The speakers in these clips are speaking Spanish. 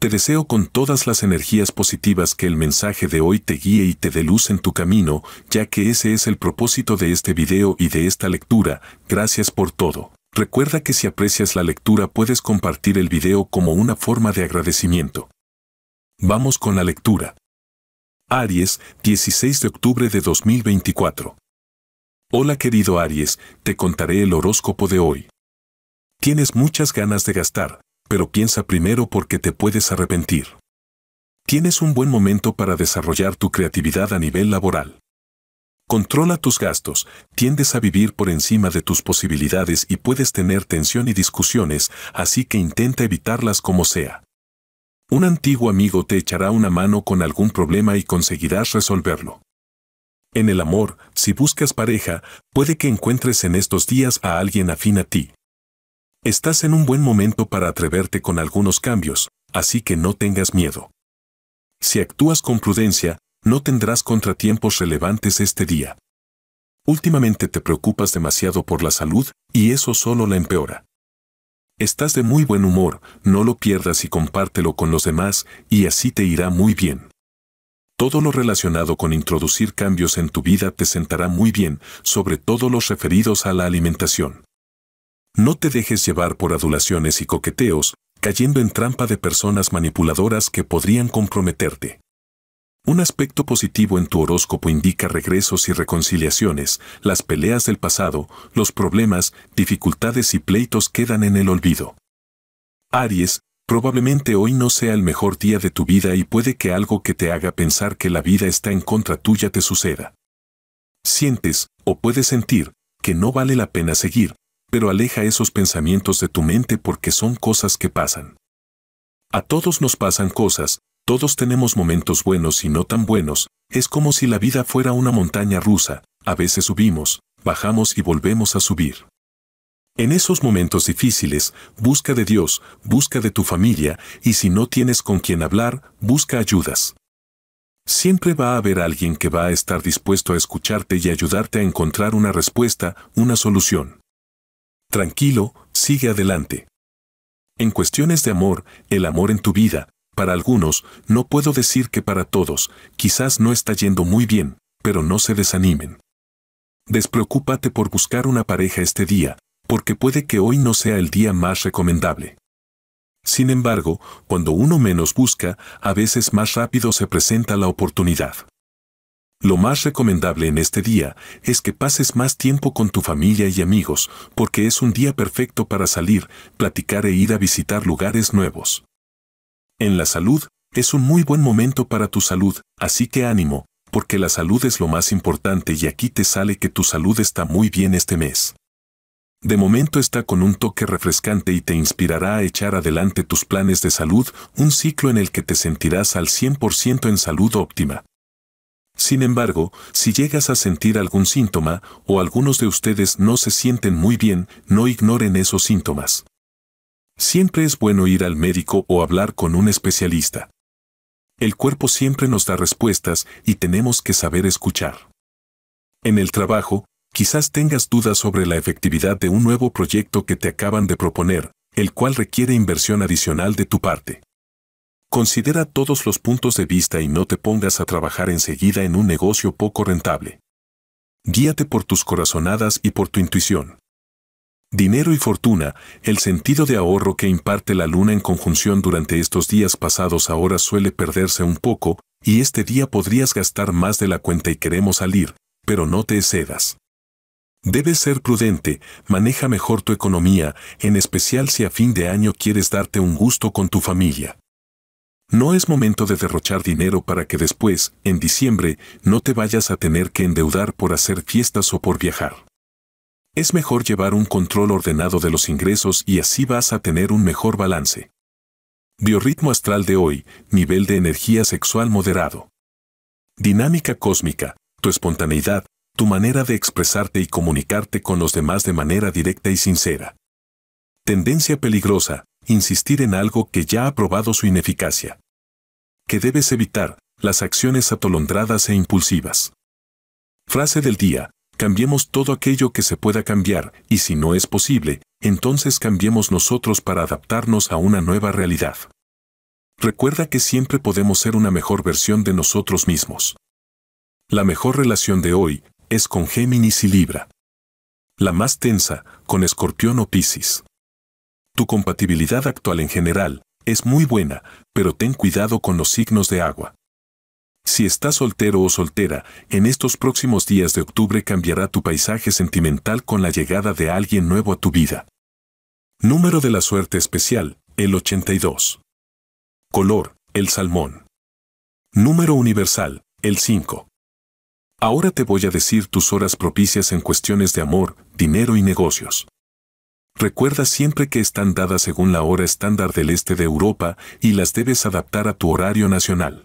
Te deseo con todas las energías positivas que el mensaje de hoy te guíe y te dé luz en tu camino, ya que ese es el propósito de este video y de esta lectura. Gracias por todo. Recuerda que si aprecias la lectura puedes compartir el video como una forma de agradecimiento. Vamos con la lectura. Aries, 16 de octubre de 2024. Hola querido Aries, te contaré el horóscopo de hoy. Tienes muchas ganas de gastar, pero piensa primero porque te puedes arrepentir. Tienes un buen momento para desarrollar tu creatividad a nivel laboral. Controla tus gastos, tiendes a vivir por encima de tus posibilidades y puedes tener tensión y discusiones, así que intenta evitarlas como sea. Un antiguo amigo te echará una mano con algún problema y conseguirás resolverlo. En el amor, si buscas pareja, puede que encuentres en estos días a alguien afín a ti, Estás en un buen momento para atreverte con algunos cambios, así que no tengas miedo. Si actúas con prudencia, no tendrás contratiempos relevantes este día. Últimamente te preocupas demasiado por la salud y eso solo la empeora. Estás de muy buen humor, no lo pierdas y compártelo con los demás y así te irá muy bien. Todo lo relacionado con introducir cambios en tu vida te sentará muy bien, sobre todo los referidos a la alimentación. No te dejes llevar por adulaciones y coqueteos, cayendo en trampa de personas manipuladoras que podrían comprometerte. Un aspecto positivo en tu horóscopo indica regresos y reconciliaciones, las peleas del pasado, los problemas, dificultades y pleitos quedan en el olvido. Aries, probablemente hoy no sea el mejor día de tu vida y puede que algo que te haga pensar que la vida está en contra tuya te suceda. Sientes, o puedes sentir, que no vale la pena seguir, pero aleja esos pensamientos de tu mente porque son cosas que pasan. A todos nos pasan cosas, todos tenemos momentos buenos y no tan buenos, es como si la vida fuera una montaña rusa, a veces subimos, bajamos y volvemos a subir. En esos momentos difíciles, busca de Dios, busca de tu familia, y si no tienes con quien hablar, busca ayudas. Siempre va a haber alguien que va a estar dispuesto a escucharte y ayudarte a encontrar una respuesta, una solución. Tranquilo, sigue adelante. En cuestiones de amor, el amor en tu vida, para algunos, no puedo decir que para todos, quizás no está yendo muy bien, pero no se desanimen. Despreocúpate por buscar una pareja este día, porque puede que hoy no sea el día más recomendable. Sin embargo, cuando uno menos busca, a veces más rápido se presenta la oportunidad. Lo más recomendable en este día es que pases más tiempo con tu familia y amigos, porque es un día perfecto para salir, platicar e ir a visitar lugares nuevos. En la salud, es un muy buen momento para tu salud, así que ánimo, porque la salud es lo más importante y aquí te sale que tu salud está muy bien este mes. De momento está con un toque refrescante y te inspirará a echar adelante tus planes de salud, un ciclo en el que te sentirás al 100% en salud óptima. Sin embargo, si llegas a sentir algún síntoma, o algunos de ustedes no se sienten muy bien, no ignoren esos síntomas. Siempre es bueno ir al médico o hablar con un especialista. El cuerpo siempre nos da respuestas y tenemos que saber escuchar. En el trabajo, quizás tengas dudas sobre la efectividad de un nuevo proyecto que te acaban de proponer, el cual requiere inversión adicional de tu parte. Considera todos los puntos de vista y no te pongas a trabajar enseguida en un negocio poco rentable. Guíate por tus corazonadas y por tu intuición. Dinero y fortuna, el sentido de ahorro que imparte la luna en conjunción durante estos días pasados ahora suele perderse un poco, y este día podrías gastar más de la cuenta y queremos salir, pero no te excedas. Debes ser prudente, maneja mejor tu economía, en especial si a fin de año quieres darte un gusto con tu familia. No es momento de derrochar dinero para que después, en diciembre, no te vayas a tener que endeudar por hacer fiestas o por viajar. Es mejor llevar un control ordenado de los ingresos y así vas a tener un mejor balance. Biorritmo astral de hoy, nivel de energía sexual moderado. Dinámica cósmica, tu espontaneidad, tu manera de expresarte y comunicarte con los demás de manera directa y sincera. Tendencia peligrosa, insistir en algo que ya ha probado su ineficacia que debes evitar, las acciones atolondradas e impulsivas. Frase del día, cambiemos todo aquello que se pueda cambiar, y si no es posible, entonces cambiemos nosotros para adaptarnos a una nueva realidad. Recuerda que siempre podemos ser una mejor versión de nosotros mismos. La mejor relación de hoy es con Géminis y Libra. La más tensa, con Escorpión o Piscis. Tu compatibilidad actual en general, es muy buena, pero ten cuidado con los signos de agua. Si estás soltero o soltera, en estos próximos días de octubre cambiará tu paisaje sentimental con la llegada de alguien nuevo a tu vida. Número de la suerte especial, el 82. Color, el salmón. Número universal, el 5. Ahora te voy a decir tus horas propicias en cuestiones de amor, dinero y negocios. Recuerda siempre que están dadas según la hora estándar del este de Europa y las debes adaptar a tu horario nacional.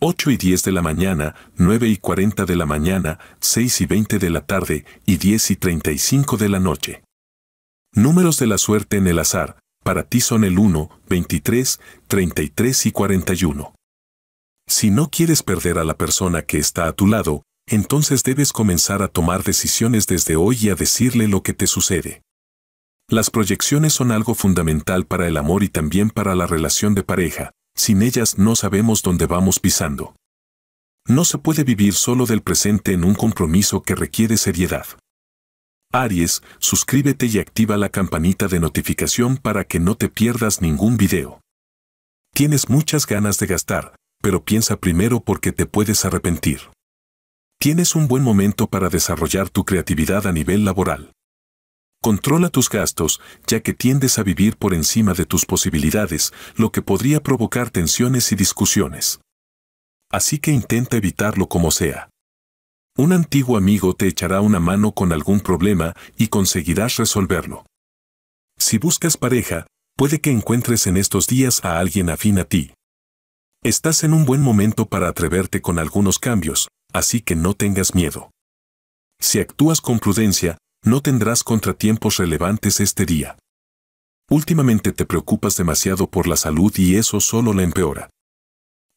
8 y 10 de la mañana, 9 y 40 de la mañana, 6 y 20 de la tarde y 10 y 35 de la noche. Números de la suerte en el azar, para ti son el 1, 23, 33 y 41. Si no quieres perder a la persona que está a tu lado, entonces debes comenzar a tomar decisiones desde hoy y a decirle lo que te sucede. Las proyecciones son algo fundamental para el amor y también para la relación de pareja, sin ellas no sabemos dónde vamos pisando. No se puede vivir solo del presente en un compromiso que requiere seriedad. Aries, suscríbete y activa la campanita de notificación para que no te pierdas ningún video. Tienes muchas ganas de gastar, pero piensa primero porque te puedes arrepentir. Tienes un buen momento para desarrollar tu creatividad a nivel laboral. Controla tus gastos, ya que tiendes a vivir por encima de tus posibilidades, lo que podría provocar tensiones y discusiones. Así que intenta evitarlo como sea. Un antiguo amigo te echará una mano con algún problema y conseguirás resolverlo. Si buscas pareja, puede que encuentres en estos días a alguien afín a ti. Estás en un buen momento para atreverte con algunos cambios, así que no tengas miedo. Si actúas con prudencia, no tendrás contratiempos relevantes este día. Últimamente te preocupas demasiado por la salud y eso solo la empeora.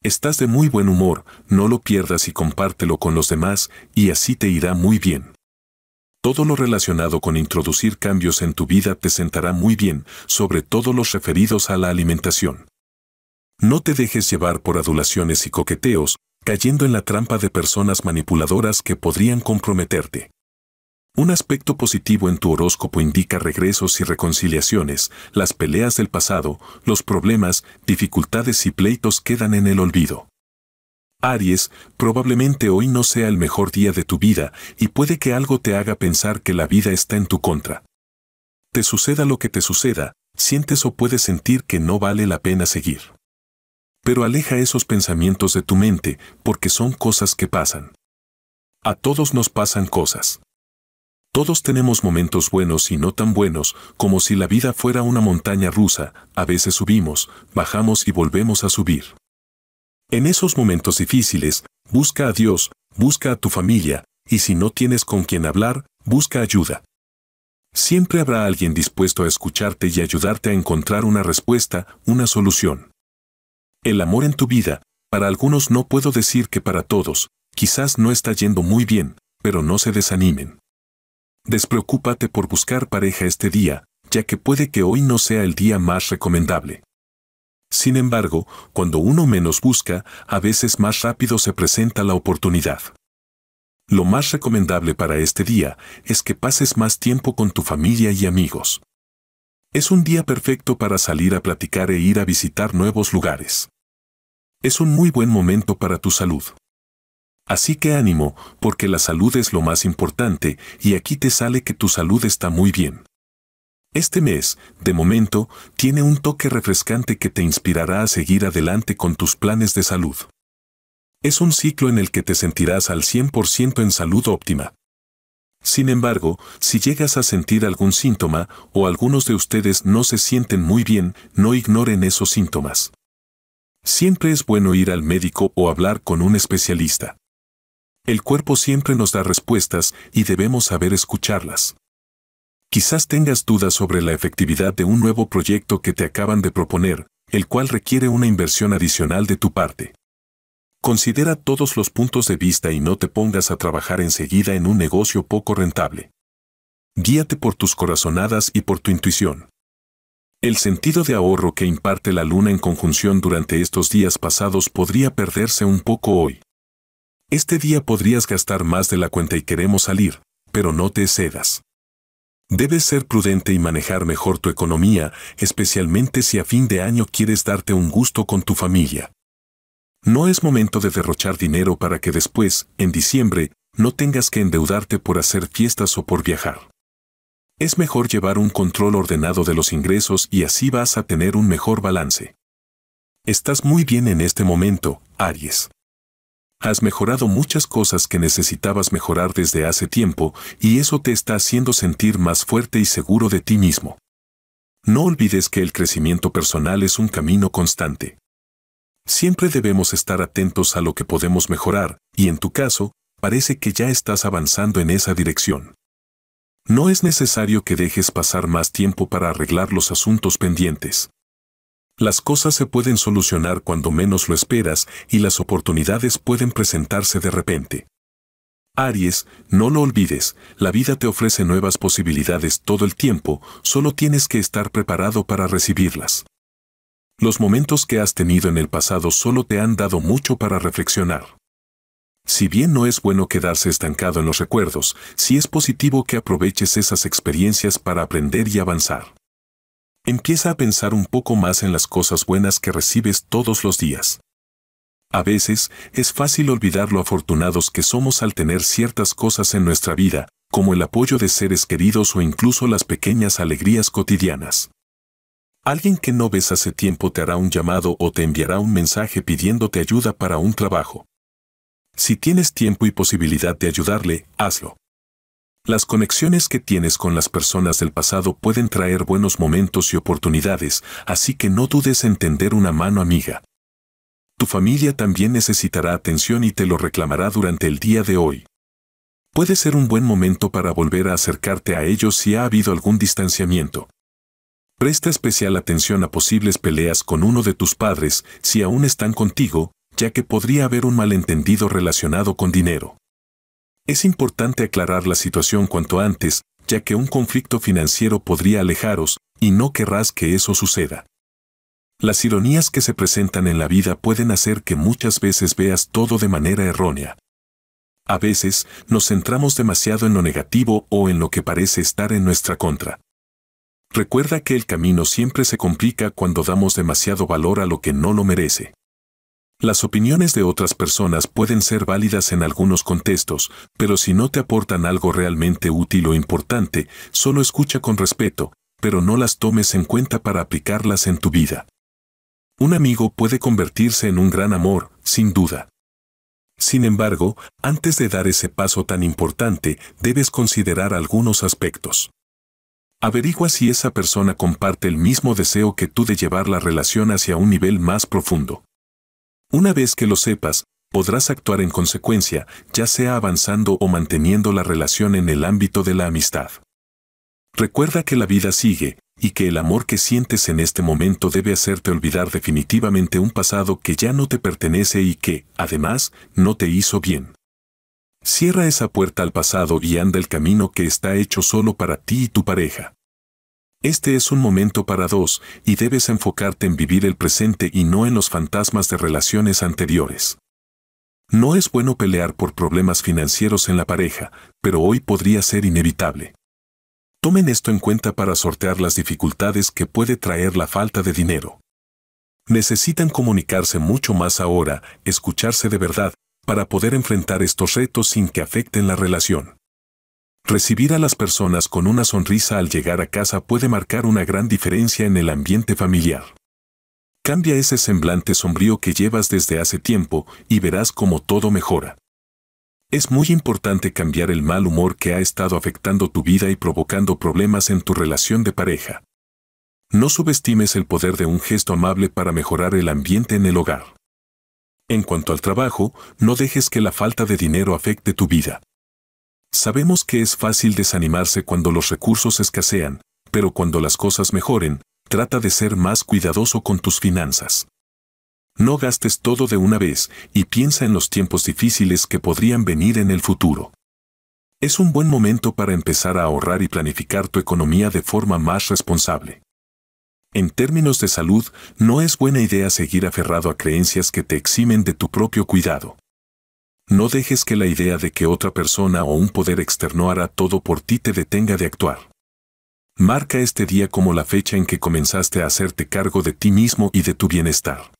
Estás de muy buen humor, no lo pierdas y compártelo con los demás y así te irá muy bien. Todo lo relacionado con introducir cambios en tu vida te sentará muy bien, sobre todo los referidos a la alimentación. No te dejes llevar por adulaciones y coqueteos, cayendo en la trampa de personas manipuladoras que podrían comprometerte. Un aspecto positivo en tu horóscopo indica regresos y reconciliaciones, las peleas del pasado, los problemas, dificultades y pleitos quedan en el olvido. Aries, probablemente hoy no sea el mejor día de tu vida y puede que algo te haga pensar que la vida está en tu contra. Te suceda lo que te suceda, sientes o puedes sentir que no vale la pena seguir. Pero aleja esos pensamientos de tu mente porque son cosas que pasan. A todos nos pasan cosas. Todos tenemos momentos buenos y no tan buenos, como si la vida fuera una montaña rusa, a veces subimos, bajamos y volvemos a subir. En esos momentos difíciles, busca a Dios, busca a tu familia, y si no tienes con quien hablar, busca ayuda. Siempre habrá alguien dispuesto a escucharte y ayudarte a encontrar una respuesta, una solución. El amor en tu vida, para algunos no puedo decir que para todos, quizás no está yendo muy bien, pero no se desanimen. Despreocúpate por buscar pareja este día, ya que puede que hoy no sea el día más recomendable. Sin embargo, cuando uno menos busca, a veces más rápido se presenta la oportunidad. Lo más recomendable para este día es que pases más tiempo con tu familia y amigos. Es un día perfecto para salir a platicar e ir a visitar nuevos lugares. Es un muy buen momento para tu salud. Así que ánimo, porque la salud es lo más importante, y aquí te sale que tu salud está muy bien. Este mes, de momento, tiene un toque refrescante que te inspirará a seguir adelante con tus planes de salud. Es un ciclo en el que te sentirás al 100% en salud óptima. Sin embargo, si llegas a sentir algún síntoma, o algunos de ustedes no se sienten muy bien, no ignoren esos síntomas. Siempre es bueno ir al médico o hablar con un especialista. El cuerpo siempre nos da respuestas y debemos saber escucharlas. Quizás tengas dudas sobre la efectividad de un nuevo proyecto que te acaban de proponer, el cual requiere una inversión adicional de tu parte. Considera todos los puntos de vista y no te pongas a trabajar enseguida en un negocio poco rentable. Guíate por tus corazonadas y por tu intuición. El sentido de ahorro que imparte la luna en conjunción durante estos días pasados podría perderse un poco hoy. Este día podrías gastar más de la cuenta y queremos salir, pero no te cedas. Debes ser prudente y manejar mejor tu economía, especialmente si a fin de año quieres darte un gusto con tu familia. No es momento de derrochar dinero para que después, en diciembre, no tengas que endeudarte por hacer fiestas o por viajar. Es mejor llevar un control ordenado de los ingresos y así vas a tener un mejor balance. Estás muy bien en este momento, Aries. Has mejorado muchas cosas que necesitabas mejorar desde hace tiempo y eso te está haciendo sentir más fuerte y seguro de ti mismo. No olvides que el crecimiento personal es un camino constante. Siempre debemos estar atentos a lo que podemos mejorar, y en tu caso, parece que ya estás avanzando en esa dirección. No es necesario que dejes pasar más tiempo para arreglar los asuntos pendientes. Las cosas se pueden solucionar cuando menos lo esperas y las oportunidades pueden presentarse de repente. Aries, no lo olvides, la vida te ofrece nuevas posibilidades todo el tiempo, solo tienes que estar preparado para recibirlas. Los momentos que has tenido en el pasado solo te han dado mucho para reflexionar. Si bien no es bueno quedarse estancado en los recuerdos, sí es positivo que aproveches esas experiencias para aprender y avanzar. Empieza a pensar un poco más en las cosas buenas que recibes todos los días. A veces es fácil olvidar lo afortunados que somos al tener ciertas cosas en nuestra vida, como el apoyo de seres queridos o incluso las pequeñas alegrías cotidianas. Alguien que no ves hace tiempo te hará un llamado o te enviará un mensaje pidiéndote ayuda para un trabajo. Si tienes tiempo y posibilidad de ayudarle, hazlo. Las conexiones que tienes con las personas del pasado pueden traer buenos momentos y oportunidades, así que no dudes en tender una mano amiga. Tu familia también necesitará atención y te lo reclamará durante el día de hoy. Puede ser un buen momento para volver a acercarte a ellos si ha habido algún distanciamiento. Presta especial atención a posibles peleas con uno de tus padres si aún están contigo, ya que podría haber un malentendido relacionado con dinero. Es importante aclarar la situación cuanto antes, ya que un conflicto financiero podría alejaros, y no querrás que eso suceda. Las ironías que se presentan en la vida pueden hacer que muchas veces veas todo de manera errónea. A veces, nos centramos demasiado en lo negativo o en lo que parece estar en nuestra contra. Recuerda que el camino siempre se complica cuando damos demasiado valor a lo que no lo merece. Las opiniones de otras personas pueden ser válidas en algunos contextos, pero si no te aportan algo realmente útil o importante, solo escucha con respeto, pero no las tomes en cuenta para aplicarlas en tu vida. Un amigo puede convertirse en un gran amor, sin duda. Sin embargo, antes de dar ese paso tan importante, debes considerar algunos aspectos. Averigua si esa persona comparte el mismo deseo que tú de llevar la relación hacia un nivel más profundo. Una vez que lo sepas, podrás actuar en consecuencia, ya sea avanzando o manteniendo la relación en el ámbito de la amistad. Recuerda que la vida sigue, y que el amor que sientes en este momento debe hacerte olvidar definitivamente un pasado que ya no te pertenece y que, además, no te hizo bien. Cierra esa puerta al pasado y anda el camino que está hecho solo para ti y tu pareja. Este es un momento para dos, y debes enfocarte en vivir el presente y no en los fantasmas de relaciones anteriores. No es bueno pelear por problemas financieros en la pareja, pero hoy podría ser inevitable. Tomen esto en cuenta para sortear las dificultades que puede traer la falta de dinero. Necesitan comunicarse mucho más ahora, escucharse de verdad, para poder enfrentar estos retos sin que afecten la relación. Recibir a las personas con una sonrisa al llegar a casa puede marcar una gran diferencia en el ambiente familiar. Cambia ese semblante sombrío que llevas desde hace tiempo y verás cómo todo mejora. Es muy importante cambiar el mal humor que ha estado afectando tu vida y provocando problemas en tu relación de pareja. No subestimes el poder de un gesto amable para mejorar el ambiente en el hogar. En cuanto al trabajo, no dejes que la falta de dinero afecte tu vida. Sabemos que es fácil desanimarse cuando los recursos escasean, pero cuando las cosas mejoren, trata de ser más cuidadoso con tus finanzas. No gastes todo de una vez y piensa en los tiempos difíciles que podrían venir en el futuro. Es un buen momento para empezar a ahorrar y planificar tu economía de forma más responsable. En términos de salud, no es buena idea seguir aferrado a creencias que te eximen de tu propio cuidado. No dejes que la idea de que otra persona o un poder externo hará todo por ti te detenga de actuar. Marca este día como la fecha en que comenzaste a hacerte cargo de ti mismo y de tu bienestar.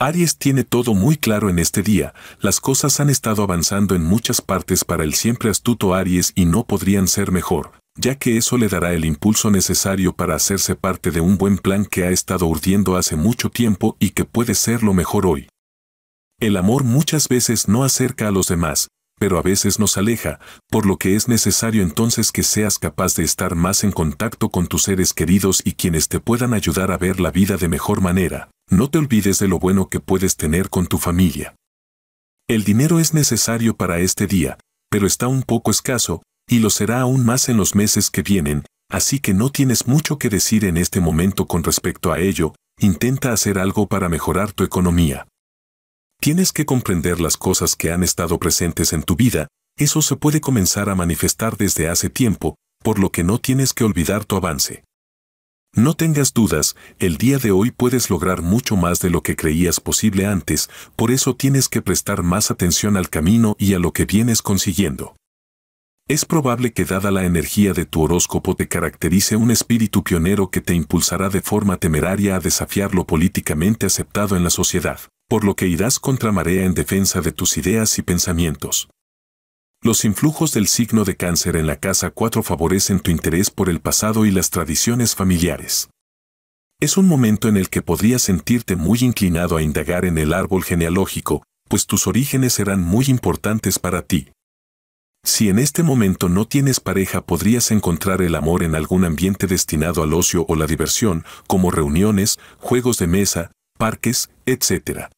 Aries tiene todo muy claro en este día, las cosas han estado avanzando en muchas partes para el siempre astuto Aries y no podrían ser mejor, ya que eso le dará el impulso necesario para hacerse parte de un buen plan que ha estado urdiendo hace mucho tiempo y que puede ser lo mejor hoy. El amor muchas veces no acerca a los demás, pero a veces nos aleja, por lo que es necesario entonces que seas capaz de estar más en contacto con tus seres queridos y quienes te puedan ayudar a ver la vida de mejor manera. No te olvides de lo bueno que puedes tener con tu familia. El dinero es necesario para este día, pero está un poco escaso, y lo será aún más en los meses que vienen, así que no tienes mucho que decir en este momento con respecto a ello, intenta hacer algo para mejorar tu economía. Tienes que comprender las cosas que han estado presentes en tu vida, eso se puede comenzar a manifestar desde hace tiempo, por lo que no tienes que olvidar tu avance. No tengas dudas, el día de hoy puedes lograr mucho más de lo que creías posible antes, por eso tienes que prestar más atención al camino y a lo que vienes consiguiendo. Es probable que dada la energía de tu horóscopo te caracterice un espíritu pionero que te impulsará de forma temeraria a desafiar lo políticamente aceptado en la sociedad por lo que irás contra marea en defensa de tus ideas y pensamientos. Los influjos del signo de cáncer en la casa 4 favorecen tu interés por el pasado y las tradiciones familiares. Es un momento en el que podrías sentirte muy inclinado a indagar en el árbol genealógico, pues tus orígenes serán muy importantes para ti. Si en este momento no tienes pareja podrías encontrar el amor en algún ambiente destinado al ocio o la diversión, como reuniones, juegos de mesa, parques, etc.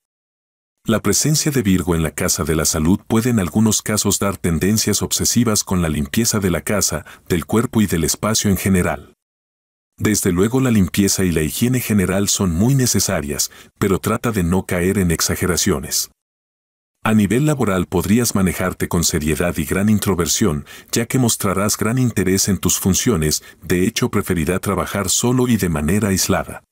La presencia de Virgo en la casa de la salud puede en algunos casos dar tendencias obsesivas con la limpieza de la casa, del cuerpo y del espacio en general. Desde luego la limpieza y la higiene general son muy necesarias, pero trata de no caer en exageraciones. A nivel laboral podrías manejarte con seriedad y gran introversión, ya que mostrarás gran interés en tus funciones, de hecho preferirá trabajar solo y de manera aislada.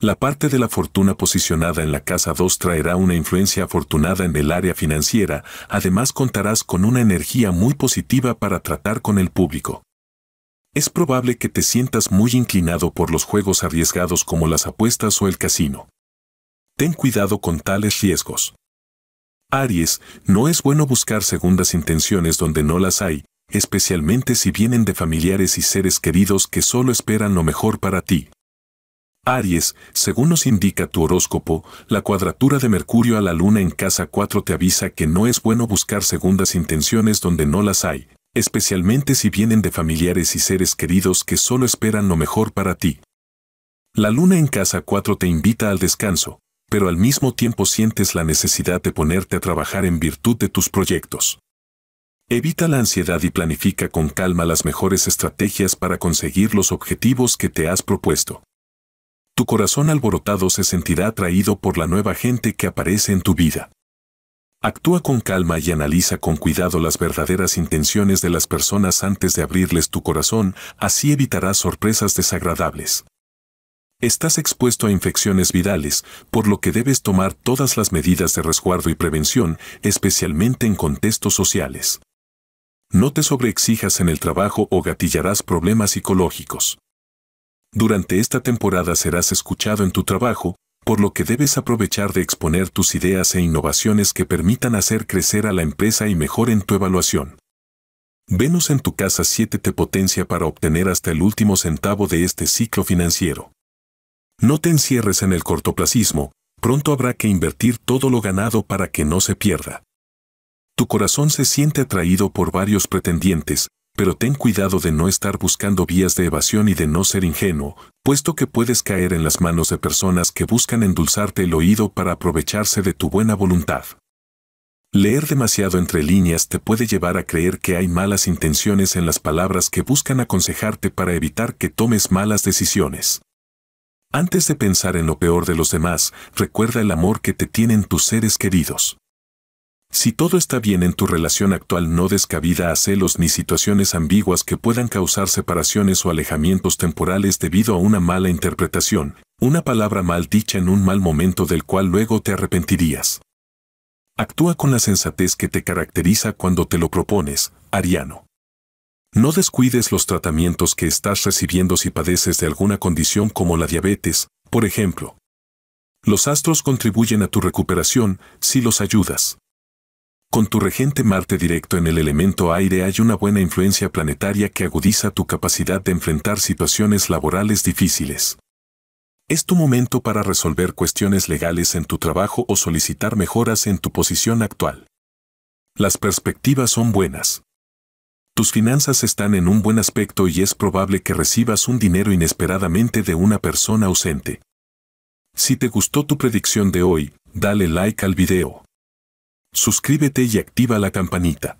La parte de la fortuna posicionada en la casa 2 traerá una influencia afortunada en el área financiera, además contarás con una energía muy positiva para tratar con el público. Es probable que te sientas muy inclinado por los juegos arriesgados como las apuestas o el casino. Ten cuidado con tales riesgos. Aries, no es bueno buscar segundas intenciones donde no las hay, especialmente si vienen de familiares y seres queridos que solo esperan lo mejor para ti. Aries, según nos indica tu horóscopo, la cuadratura de Mercurio a la Luna en casa 4 te avisa que no es bueno buscar segundas intenciones donde no las hay, especialmente si vienen de familiares y seres queridos que solo esperan lo mejor para ti. La Luna en casa 4 te invita al descanso, pero al mismo tiempo sientes la necesidad de ponerte a trabajar en virtud de tus proyectos. Evita la ansiedad y planifica con calma las mejores estrategias para conseguir los objetivos que te has propuesto tu corazón alborotado se sentirá atraído por la nueva gente que aparece en tu vida. Actúa con calma y analiza con cuidado las verdaderas intenciones de las personas antes de abrirles tu corazón, así evitarás sorpresas desagradables. Estás expuesto a infecciones virales, por lo que debes tomar todas las medidas de resguardo y prevención, especialmente en contextos sociales. No te sobreexijas en el trabajo o gatillarás problemas psicológicos. Durante esta temporada serás escuchado en tu trabajo, por lo que debes aprovechar de exponer tus ideas e innovaciones que permitan hacer crecer a la empresa y en tu evaluación. Venus en tu casa 7 te potencia para obtener hasta el último centavo de este ciclo financiero. No te encierres en el cortoplacismo, pronto habrá que invertir todo lo ganado para que no se pierda. Tu corazón se siente atraído por varios pretendientes, pero ten cuidado de no estar buscando vías de evasión y de no ser ingenuo, puesto que puedes caer en las manos de personas que buscan endulzarte el oído para aprovecharse de tu buena voluntad. Leer demasiado entre líneas te puede llevar a creer que hay malas intenciones en las palabras que buscan aconsejarte para evitar que tomes malas decisiones. Antes de pensar en lo peor de los demás, recuerda el amor que te tienen tus seres queridos. Si todo está bien en tu relación actual no des a celos ni situaciones ambiguas que puedan causar separaciones o alejamientos temporales debido a una mala interpretación, una palabra mal dicha en un mal momento del cual luego te arrepentirías. Actúa con la sensatez que te caracteriza cuando te lo propones, Ariano. No descuides los tratamientos que estás recibiendo si padeces de alguna condición como la diabetes, por ejemplo. Los astros contribuyen a tu recuperación si los ayudas. Con tu regente Marte directo en el elemento aire hay una buena influencia planetaria que agudiza tu capacidad de enfrentar situaciones laborales difíciles. Es tu momento para resolver cuestiones legales en tu trabajo o solicitar mejoras en tu posición actual. Las perspectivas son buenas. Tus finanzas están en un buen aspecto y es probable que recibas un dinero inesperadamente de una persona ausente. Si te gustó tu predicción de hoy, dale like al video. Suscríbete y activa la campanita.